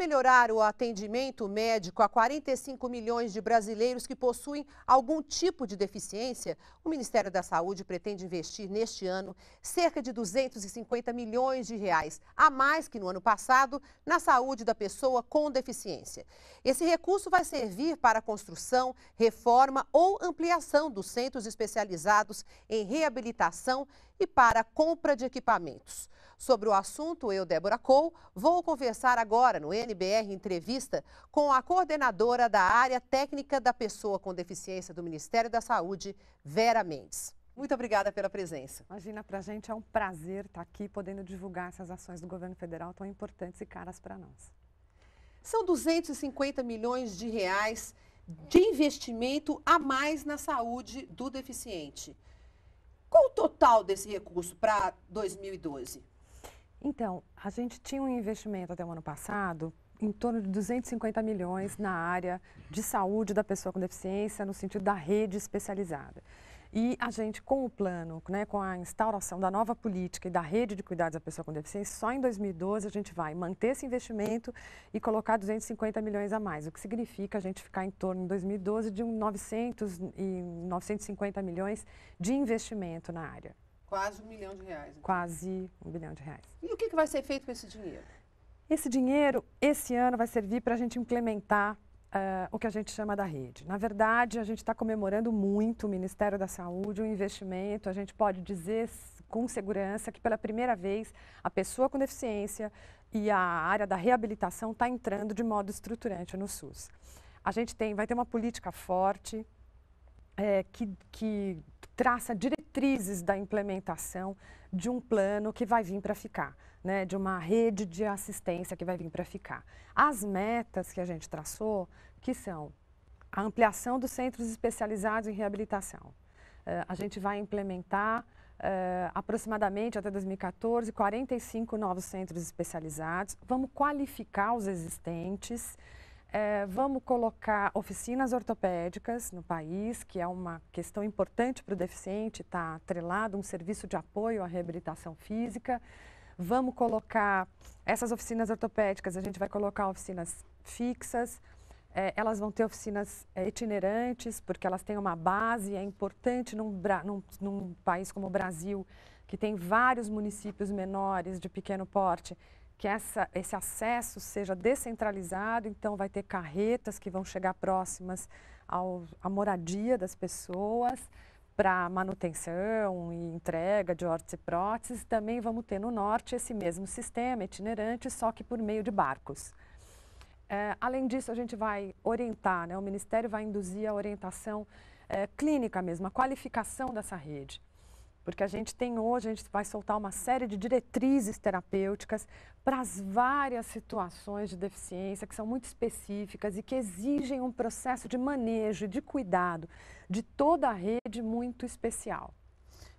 melhorar o atendimento médico a 45 milhões de brasileiros que possuem algum tipo de deficiência, o Ministério da Saúde pretende investir neste ano cerca de 250 milhões de reais, a mais que no ano passado, na saúde da pessoa com deficiência. Esse recurso vai servir para a construção, reforma ou ampliação dos centros especializados em reabilitação e para a compra de equipamentos. Sobre o assunto, eu, Débora Cou, vou conversar agora no N NBR entrevista com a coordenadora da área técnica da pessoa com deficiência do Ministério da Saúde, Vera Mendes. Muito obrigada pela presença. Imagina, para a gente é um prazer estar tá aqui podendo divulgar essas ações do governo federal tão importantes e caras para nós. São 250 milhões de reais de investimento a mais na saúde do deficiente. Qual o total desse recurso para 2012? Então, a gente tinha um investimento até o ano passado em torno de 250 milhões na área de saúde da pessoa com deficiência, no sentido da rede especializada. E a gente, com o plano, né, com a instauração da nova política e da rede de cuidados da pessoa com deficiência, só em 2012 a gente vai manter esse investimento e colocar 250 milhões a mais, o que significa a gente ficar em torno, em 2012, de um 900 e 950 milhões de investimento na área. Quase um milhão de reais. Então. Quase um bilhão de reais. E o que, que vai ser feito com esse dinheiro? Esse dinheiro, esse ano, vai servir para a gente implementar Uh, o que a gente chama da rede. Na verdade, a gente está comemorando muito o Ministério da Saúde, o um investimento. A gente pode dizer com segurança que, pela primeira vez, a pessoa com deficiência e a área da reabilitação está entrando de modo estruturante no SUS. A gente tem, vai ter uma política forte é, que, que traça diretrizes diretrizes da implementação de um plano que vai vir para ficar, né, de uma rede de assistência que vai vir para ficar. As metas que a gente traçou, que são a ampliação dos centros especializados em reabilitação. Uh, a gente vai implementar uh, aproximadamente até 2014 45 novos centros especializados. Vamos qualificar os existentes é, vamos colocar oficinas ortopédicas no país, que é uma questão importante para o deficiente, está atrelado um serviço de apoio à reabilitação física. Vamos colocar essas oficinas ortopédicas, a gente vai colocar oficinas fixas, é, elas vão ter oficinas é, itinerantes, porque elas têm uma base, é importante num, num, num país como o Brasil, que tem vários municípios menores de pequeno porte, que essa, esse acesso seja descentralizado, então vai ter carretas que vão chegar próximas ao, à moradia das pessoas para manutenção e entrega de hortes e próteses. Também vamos ter no norte esse mesmo sistema itinerante, só que por meio de barcos. É, além disso, a gente vai orientar, né? o Ministério vai induzir a orientação é, clínica mesmo, a qualificação dessa rede. Porque a gente tem hoje, a gente vai soltar uma série de diretrizes terapêuticas para as várias situações de deficiência que são muito específicas e que exigem um processo de manejo, de cuidado de toda a rede muito especial.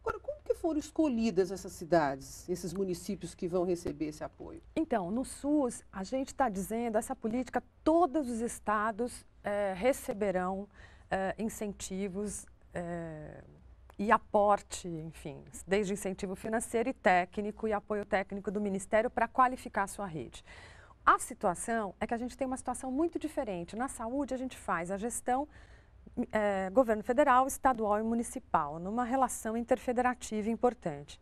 Agora, como que foram escolhidas essas cidades, esses municípios que vão receber esse apoio? Então, no SUS, a gente está dizendo, essa política, todos os estados eh, receberão eh, incentivos eh, e aporte, enfim, desde incentivo financeiro e técnico e apoio técnico do Ministério para qualificar a sua rede. A situação é que a gente tem uma situação muito diferente. Na saúde, a gente faz a gestão é, governo federal, estadual e municipal, numa relação interfederativa importante.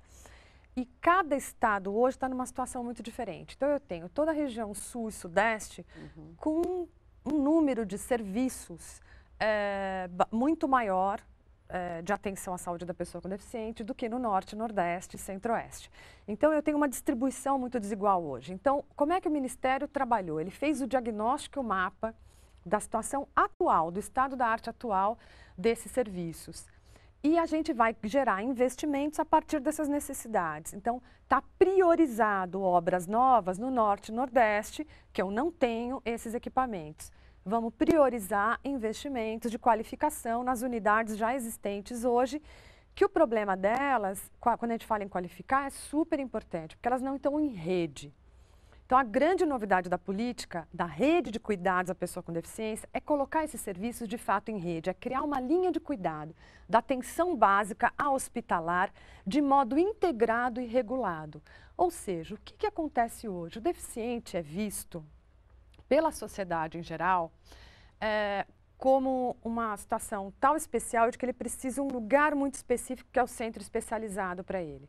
E cada estado hoje está numa situação muito diferente. Então, eu tenho toda a região sul e sudeste uhum. com um número de serviços é, muito maior é, de atenção à saúde da pessoa com deficiente do que no norte, nordeste e centro-oeste. Então, eu tenho uma distribuição muito desigual hoje. Então, como é que o Ministério trabalhou? Ele fez o diagnóstico, o mapa da situação atual, do estado da arte atual desses serviços. E a gente vai gerar investimentos a partir dessas necessidades. Então, está priorizado obras novas no Norte e Nordeste, que eu não tenho esses equipamentos. Vamos priorizar investimentos de qualificação nas unidades já existentes hoje, que o problema delas, quando a gente fala em qualificar, é super importante, porque elas não estão em rede. Então, a grande novidade da política, da rede de cuidados à pessoa com deficiência, é colocar esses serviços de fato em rede, é criar uma linha de cuidado, da atenção básica à hospitalar, de modo integrado e regulado. Ou seja, o que, que acontece hoje? O deficiente é visto pela sociedade em geral, é, como uma situação tão especial de que ele precisa de um lugar muito específico, que é o centro especializado para ele.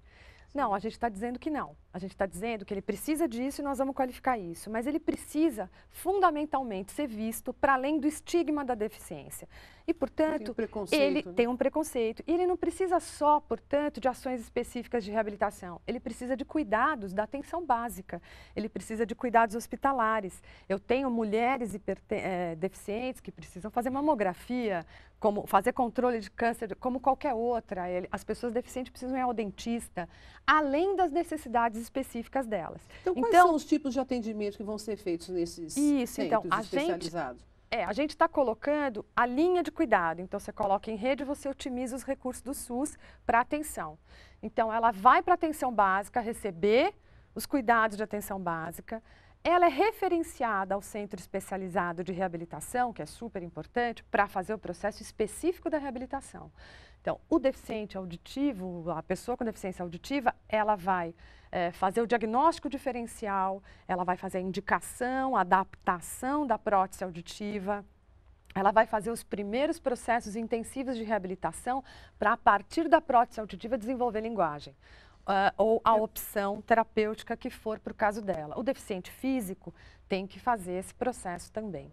Não, a gente está dizendo que não. A gente está dizendo que ele precisa disso e nós vamos qualificar isso, mas ele precisa fundamentalmente ser visto para além do estigma da deficiência. E, portanto, tem um ele né? tem um preconceito. E ele não precisa só, portanto, de ações específicas de reabilitação. Ele precisa de cuidados da atenção básica. Ele precisa de cuidados hospitalares. Eu tenho mulheres é, deficientes que precisam fazer mamografia, como fazer controle de câncer, como qualquer outra. Ele, as pessoas deficientes precisam ir ao dentista, além das necessidades específicas delas. Então, quais então, são os tipos de atendimento que vão ser feitos nesses isso, então, centros então, a especializados? Gente, é, a gente está colocando a linha de cuidado. Então, você coloca em rede, você otimiza os recursos do SUS para atenção. Então, ela vai para atenção básica receber os cuidados de atenção básica. Ela é referenciada ao centro especializado de reabilitação, que é super importante, para fazer o processo específico da reabilitação. Então, o deficiente auditivo, a pessoa com deficiência auditiva, ela vai é, fazer o diagnóstico diferencial, ela vai fazer a indicação, a adaptação da prótese auditiva, ela vai fazer os primeiros processos intensivos de reabilitação para, a partir da prótese auditiva, desenvolver linguagem. Uh, ou a opção terapêutica que for para o caso dela. O deficiente físico tem que fazer esse processo também.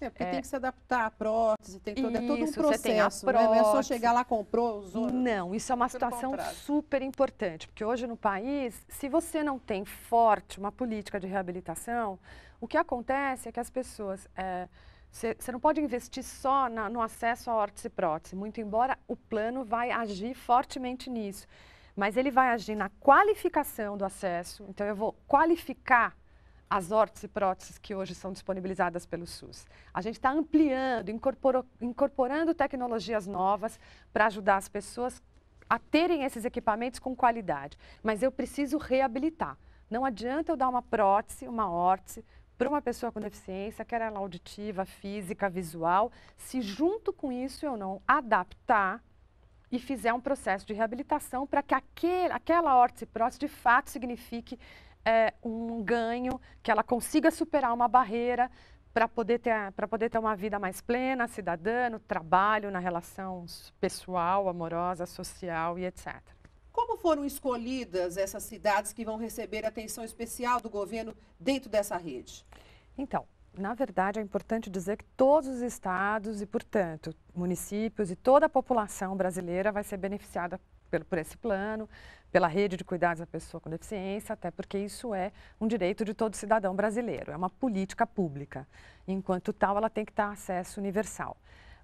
É, porque é... tem que se adaptar à prótese, tem todo, isso, é todo um processo, né? não é só chegar lá, comprou, usou. Não, isso é uma situação super importante, porque hoje no país, se você não tem forte uma política de reabilitação, o que acontece é que as pessoas... É, você não pode investir só na, no acesso à órtese e prótese, muito embora o plano vai agir fortemente nisso. Mas ele vai agir na qualificação do acesso, então eu vou qualificar as órteses e próteses que hoje são disponibilizadas pelo SUS. A gente está ampliando, incorporando tecnologias novas para ajudar as pessoas a terem esses equipamentos com qualidade. Mas eu preciso reabilitar. Não adianta eu dar uma prótese, uma órtese, para uma pessoa com deficiência, quer ela auditiva, física, visual, se junto com isso eu não adaptar e fizer um processo de reabilitação para que aquele, aquela órtese prótese de fato signifique é, um ganho, que ela consiga superar uma barreira para poder, ter, poder ter uma vida mais plena, cidadã, no trabalho, na relação pessoal, amorosa, social e etc. Como foram escolhidas essas cidades que vão receber atenção especial do governo dentro dessa rede? Então, na verdade, é importante dizer que todos os estados e, portanto, municípios e toda a população brasileira vai ser beneficiada por, por esse plano, pela rede de cuidados à pessoa com deficiência, até porque isso é um direito de todo cidadão brasileiro, é uma política pública. Enquanto tal, ela tem que estar acesso universal.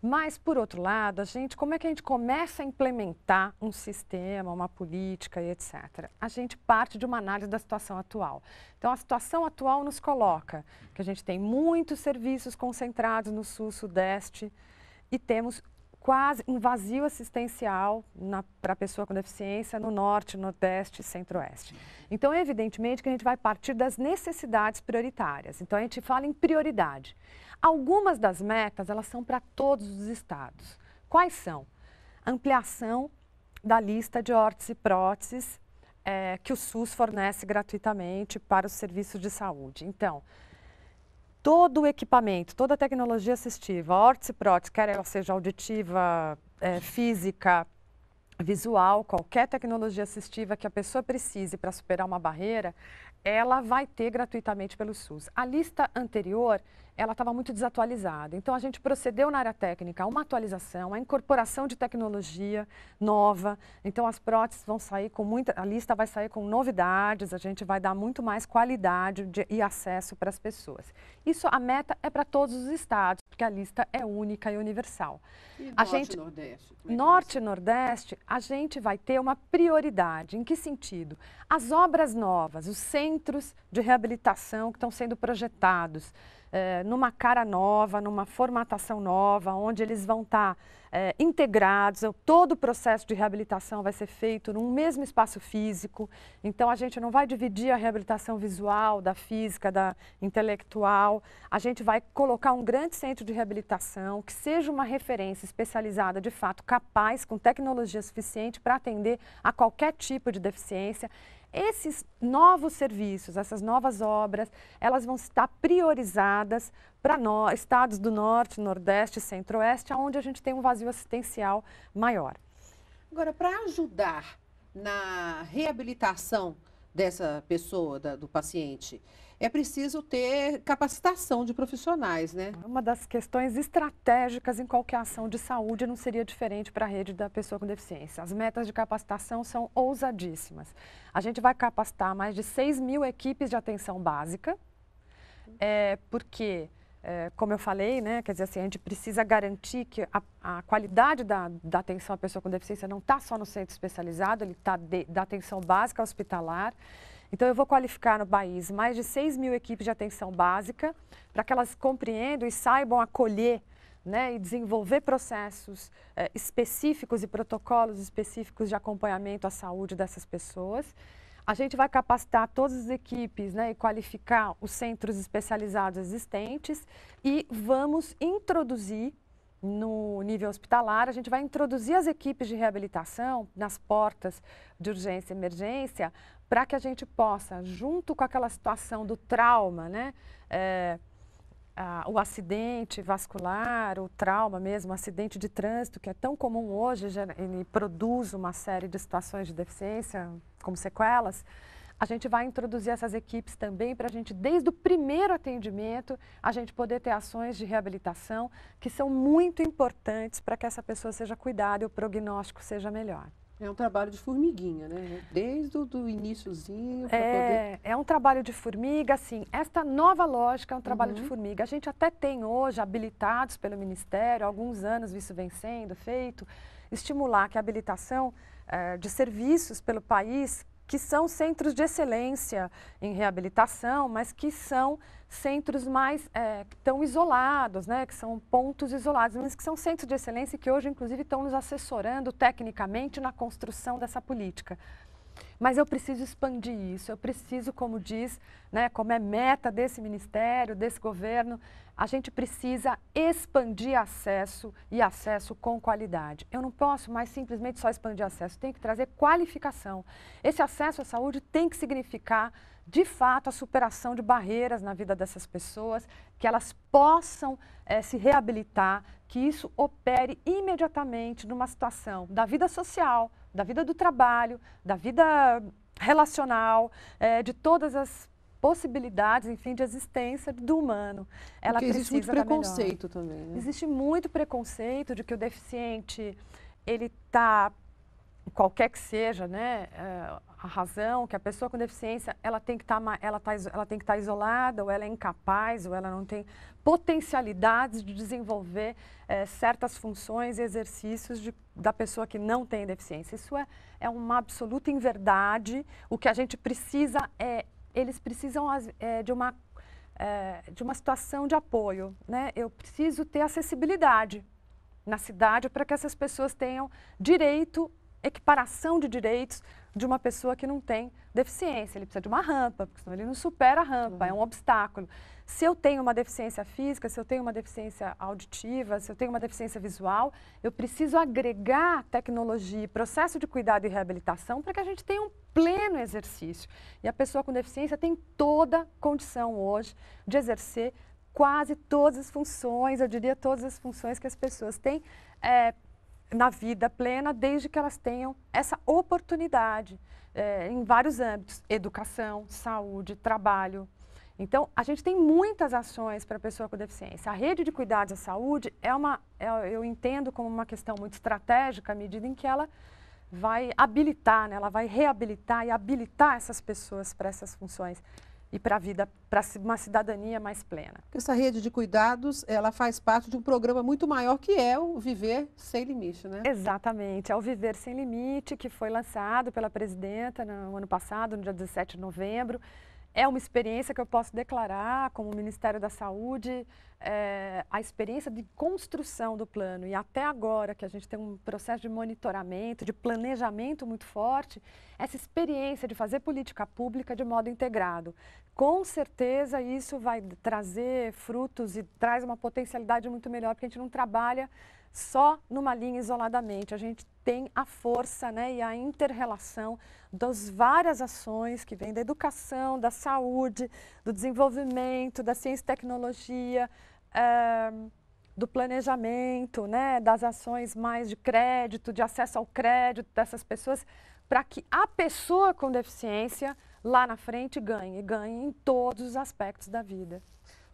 Mas, por outro lado, a gente, como é que a gente começa a implementar um sistema, uma política e etc? A gente parte de uma análise da situação atual. Então, a situação atual nos coloca que a gente tem muitos serviços concentrados no Sul, Sudeste e temos quase um vazio assistencial para a pessoa com deficiência no norte, nordeste e centro-oeste. Então, é evidentemente que a gente vai partir das necessidades prioritárias. Então, a gente fala em prioridade. Algumas das metas, elas são para todos os estados. Quais são? Ampliação da lista de órteses e próteses é, que o SUS fornece gratuitamente para os serviços de saúde. Então, todo o equipamento, toda a tecnologia assistiva, órtice prótese, quer ela seja auditiva, é, física, visual, qualquer tecnologia assistiva que a pessoa precise para superar uma barreira, ela vai ter gratuitamente pelo SUS. A lista anterior ela estava muito desatualizada. Então, a gente procedeu na área técnica a uma atualização, a incorporação de tecnologia nova. Então, as próteses vão sair com muita, a lista vai sair com novidades, a gente vai dar muito mais qualidade de, e acesso para as pessoas. Isso, a meta é para todos os estados, porque a lista é única e universal. E a norte gente, nordeste? É norte e nordeste, a gente vai ter uma prioridade. Em que sentido? As obras novas, os centros de reabilitação que estão sendo projetados, eh, numa cara nova, numa formatação nova, onde eles vão estar tá, é, integrados, todo o processo de reabilitação vai ser feito num mesmo espaço físico. Então a gente não vai dividir a reabilitação visual, da física, da intelectual. A gente vai colocar um grande centro de reabilitação que seja uma referência especializada, de fato, capaz, com tecnologia suficiente para atender a qualquer tipo de deficiência esses novos serviços, essas novas obras, elas vão estar priorizadas para estados do Norte, Nordeste, Centro-Oeste, onde a gente tem um vazio assistencial maior. Agora, para ajudar na reabilitação dessa pessoa, da, do paciente, é preciso ter capacitação de profissionais, né? Uma das questões estratégicas em qualquer ação de saúde não seria diferente para a rede da pessoa com deficiência. As metas de capacitação são ousadíssimas. A gente vai capacitar mais de 6 mil equipes de atenção básica, é, porque... É, como eu falei, né, quer dizer assim, a gente precisa garantir que a, a qualidade da, da, atenção à pessoa com deficiência não está só no centro especializado, ele está da atenção básica hospitalar. Então, eu vou qualificar no país mais de 6 mil equipes de atenção básica para que elas compreendam e saibam acolher né, e desenvolver processos eh, específicos e protocolos específicos de acompanhamento à saúde dessas pessoas. A gente vai capacitar todas as equipes né, e qualificar os centros especializados existentes e vamos introduzir no nível hospitalar, a gente vai introduzir as equipes de reabilitação nas portas de urgência e emergência para que a gente possa, junto com aquela situação do trauma, né? É, a, o acidente vascular, o trauma mesmo, o acidente de trânsito, que é tão comum hoje, ele produz uma série de situações de deficiência, como sequelas. A gente vai introduzir essas equipes também para a gente, desde o primeiro atendimento, a gente poder ter ações de reabilitação que são muito importantes para que essa pessoa seja cuidada e o prognóstico seja melhor. É um trabalho de formiguinha, né? Desde o iníciozinho. É, poder... é um trabalho de formiga, sim. Esta nova lógica é um trabalho uhum. de formiga. A gente até tem hoje, habilitados pelo Ministério, há alguns anos isso vem sendo feito, estimular que a habilitação eh, de serviços pelo país que são centros de excelência em reabilitação, mas que são centros mais é, tão isolados, né, que são pontos isolados, mas que são centros de excelência que hoje, inclusive, estão nos assessorando tecnicamente na construção dessa política. Mas eu preciso expandir isso, eu preciso, como diz, né, como é meta desse ministério, desse governo, a gente precisa expandir acesso e acesso com qualidade. Eu não posso mais simplesmente só expandir acesso, tem que trazer qualificação. Esse acesso à saúde tem que significar, de fato, a superação de barreiras na vida dessas pessoas, que elas possam é, se reabilitar, que isso opere imediatamente numa situação da vida social, da vida do trabalho, da vida relacional, é, de todas as possibilidades, enfim, de existência do humano. Ela Porque existe muito preconceito também. Né? Existe muito preconceito de que o deficiente ele está qualquer que seja, né, é, a razão que a pessoa com deficiência ela tem que tá, estar tá, ela tem que estar tá isolada ou ela é incapaz ou ela não tem potencialidades de desenvolver é, certas funções e exercícios de, da pessoa que não tem deficiência isso é, é uma absoluta inverdade o que a gente precisa é eles precisam é, de uma é, de uma situação de apoio né eu preciso ter acessibilidade na cidade para que essas pessoas tenham direito equiparação de direitos de uma pessoa que não tem deficiência. Ele precisa de uma rampa, porque senão ele não supera a rampa, uhum. é um obstáculo. Se eu tenho uma deficiência física, se eu tenho uma deficiência auditiva, se eu tenho uma deficiência visual, eu preciso agregar tecnologia, processo de cuidado e reabilitação para que a gente tenha um pleno exercício. E a pessoa com deficiência tem toda condição hoje de exercer quase todas as funções, eu diria todas as funções que as pessoas têm é, na vida plena, desde que elas tenham essa oportunidade é, em vários âmbitos: educação, saúde, trabalho. Então, a gente tem muitas ações para a pessoa com deficiência. A rede de cuidados à saúde é uma, é, eu entendo como uma questão muito estratégica, à medida em que ela vai habilitar, né? ela vai reabilitar e habilitar essas pessoas para essas funções e para a vida, para uma cidadania mais plena. Essa rede de cuidados, ela faz parte de um programa muito maior que é o Viver Sem Limite, né? Exatamente, é o Viver Sem Limite, que foi lançado pela presidenta no ano passado, no dia 17 de novembro é uma experiência que eu posso declarar como Ministério da Saúde, é, a experiência de construção do plano. E até agora, que a gente tem um processo de monitoramento, de planejamento muito forte, essa experiência de fazer política pública de modo integrado. Com certeza isso vai trazer frutos e traz uma potencialidade muito melhor, porque a gente não trabalha só numa linha isoladamente. A gente tem a força né, e a interrelação das várias ações que vêm da educação, da saúde, do desenvolvimento, da ciência e tecnologia, é, do planejamento, né, das ações mais de crédito, de acesso ao crédito dessas pessoas, para que a pessoa com deficiência lá na frente ganhe, ganhe em todos os aspectos da vida.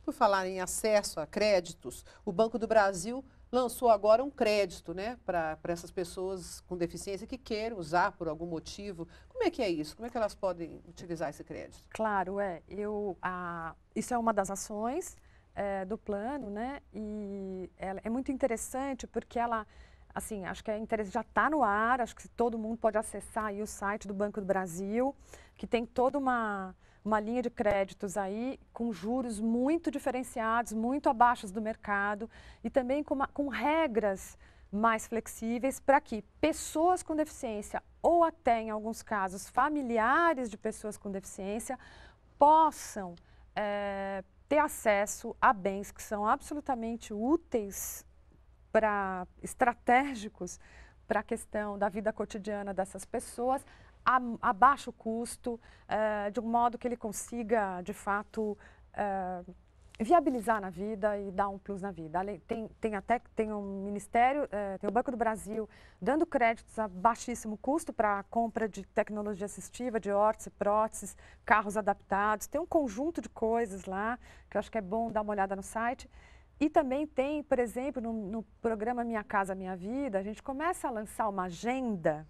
Por falar em acesso a créditos, o Banco do Brasil lançou agora um crédito né, para essas pessoas com deficiência que queiram usar por algum motivo. Como é que é isso? Como é que elas podem utilizar esse crédito? Claro, é. Eu, a, isso é uma das ações é, do plano, né? E ela, é muito interessante porque ela, assim, acho que é interessante, já está no ar, acho que todo mundo pode acessar aí o site do Banco do Brasil que tem toda uma, uma linha de créditos aí com juros muito diferenciados, muito abaixo do mercado e também com, uma, com regras mais flexíveis para que pessoas com deficiência ou até, em alguns casos, familiares de pessoas com deficiência possam é, ter acesso a bens que são absolutamente úteis para estratégicos para a questão da vida cotidiana dessas pessoas, a, a baixo custo, uh, de um modo que ele consiga, de fato, uh, viabilizar na vida e dar um plus na vida. Tem, tem até tem um ministério, uh, tem o Banco do Brasil dando créditos a baixíssimo custo para a compra de tecnologia assistiva, de órtese, próteses, carros adaptados. Tem um conjunto de coisas lá que eu acho que é bom dar uma olhada no site. E também tem, por exemplo, no, no programa Minha Casa Minha Vida, a gente começa a lançar uma agenda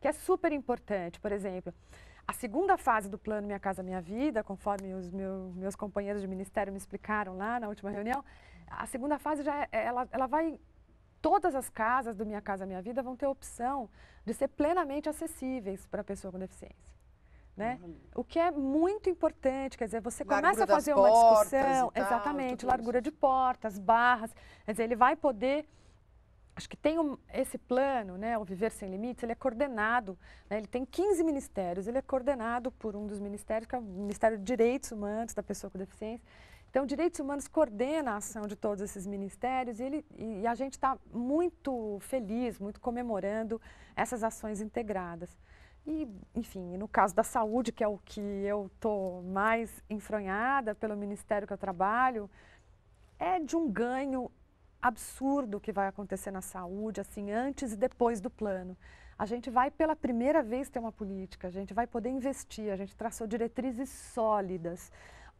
que é super importante. Por exemplo, a segunda fase do plano Minha Casa Minha Vida, conforme os meu, meus companheiros de ministério me explicaram lá na última reunião, a segunda fase já é, é, ela, ela vai todas as casas do Minha Casa Minha Vida vão ter a opção de ser plenamente acessíveis para a pessoa com deficiência. Né? Uhum. O que é muito importante, quer dizer, você largura começa a fazer uma discussão, exatamente, largura isso. de portas, barras, quer dizer, ele vai poder acho que tem um, esse plano, né, o Viver Sem Limites, ele é coordenado, né, ele tem 15 ministérios, ele é coordenado por um dos ministérios, que é o Ministério de Direitos Humanos da Pessoa com Deficiência. Então, Direitos Humanos coordena a ação de todos esses ministérios e, ele, e a gente está muito feliz, muito comemorando essas ações integradas. E, enfim, no caso da saúde, que é o que eu estou mais enfronhada pelo ministério que eu trabalho, é de um ganho absurdo que vai acontecer na saúde, assim, antes e depois do plano. A gente vai pela primeira vez ter uma política, a gente vai poder investir, a gente traçou diretrizes sólidas.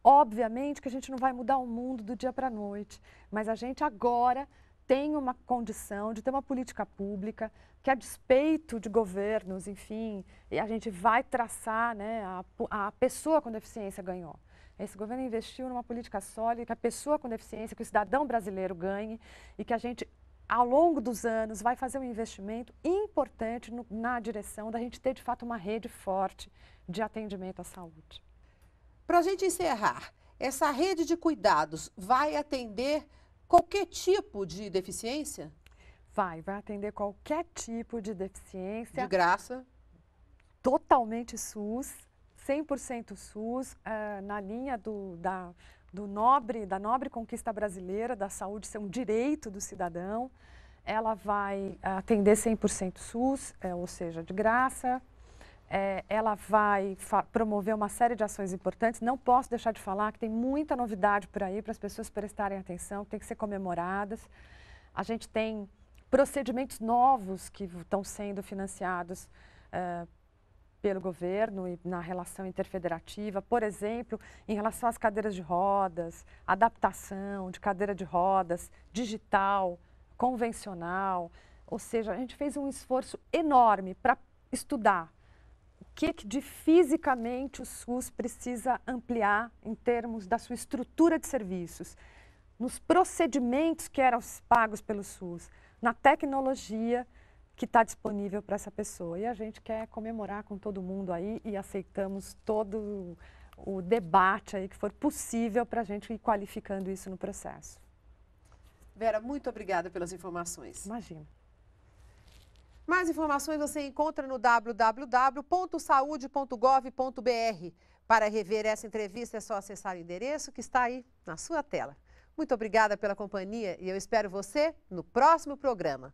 Obviamente que a gente não vai mudar o mundo do dia para a noite, mas a gente agora tem uma condição de ter uma política pública que, a despeito de governos, enfim, a gente vai traçar, né, a, a pessoa com deficiência ganhou. Esse governo investiu numa política sólida que a pessoa com deficiência, que o cidadão brasileiro ganhe e que a gente ao longo dos anos, vai fazer um investimento importante no, na direção da gente ter, de fato, uma rede forte de atendimento à saúde. Para a gente encerrar, essa rede de cuidados vai atender qualquer tipo de deficiência? Vai, vai atender qualquer tipo de deficiência. De graça? Totalmente SUS. 100% SUS, uh, na linha do, da, do nobre, da nobre conquista brasileira, da saúde ser um direito do cidadão. Ela vai atender 100% SUS, é, ou seja, de graça. É, ela vai promover uma série de ações importantes. Não posso deixar de falar que tem muita novidade por aí para as pessoas prestarem atenção, que tem que ser comemoradas. A gente tem procedimentos novos que estão sendo financiados uh, pelo governo e na relação interfederativa, por exemplo, em relação às cadeiras de rodas, adaptação de cadeira de rodas, digital, convencional. Ou seja, a gente fez um esforço enorme para estudar o que, que de fisicamente o SUS precisa ampliar em termos da sua estrutura de serviços, nos procedimentos que eram pagos pelo SUS, na tecnologia que está disponível para essa pessoa. E a gente quer comemorar com todo mundo aí e aceitamos todo o debate aí que for possível para a gente ir qualificando isso no processo. Vera, muito obrigada pelas informações. Imagina. Mais informações você encontra no www.saude.gov.br. Para rever essa entrevista é só acessar o endereço que está aí na sua tela. Muito obrigada pela companhia e eu espero você no próximo programa.